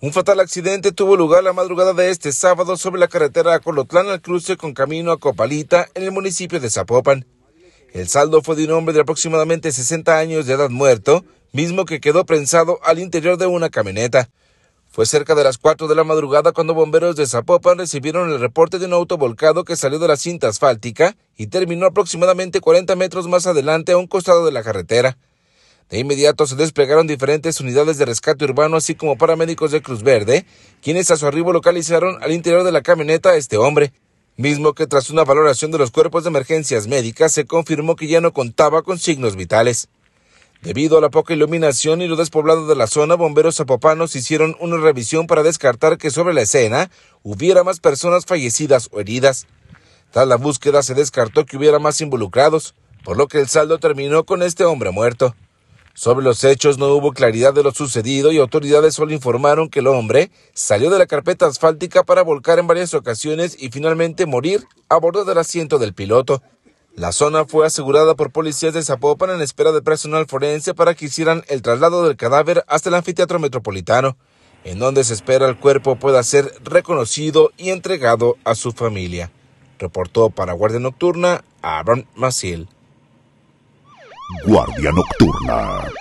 Un fatal accidente tuvo lugar la madrugada de este sábado sobre la carretera Colotlán al cruce con camino a Copalita en el municipio de Zapopan. El saldo fue de un hombre de aproximadamente 60 años de edad muerto, mismo que quedó prensado al interior de una camioneta. Fue cerca de las 4 de la madrugada cuando bomberos de Zapopan recibieron el reporte de un auto volcado que salió de la cinta asfáltica y terminó aproximadamente 40 metros más adelante a un costado de la carretera. De inmediato se desplegaron diferentes unidades de rescate urbano, así como paramédicos de Cruz Verde, quienes a su arribo localizaron al interior de la camioneta a este hombre, mismo que tras una valoración de los cuerpos de emergencias médicas se confirmó que ya no contaba con signos vitales. Debido a la poca iluminación y lo despoblado de la zona, bomberos zapopanos hicieron una revisión para descartar que sobre la escena hubiera más personas fallecidas o heridas. Tras la búsqueda se descartó que hubiera más involucrados, por lo que el saldo terminó con este hombre muerto. Sobre los hechos no hubo claridad de lo sucedido y autoridades solo informaron que el hombre salió de la carpeta asfáltica para volcar en varias ocasiones y finalmente morir a bordo del asiento del piloto. La zona fue asegurada por policías de Zapopan en espera de personal forense para que hicieran el traslado del cadáver hasta el anfiteatro metropolitano, en donde se espera el cuerpo pueda ser reconocido y entregado a su familia. Reportó para Guardia Nocturna Aaron Maciel. Guardia Nocturna.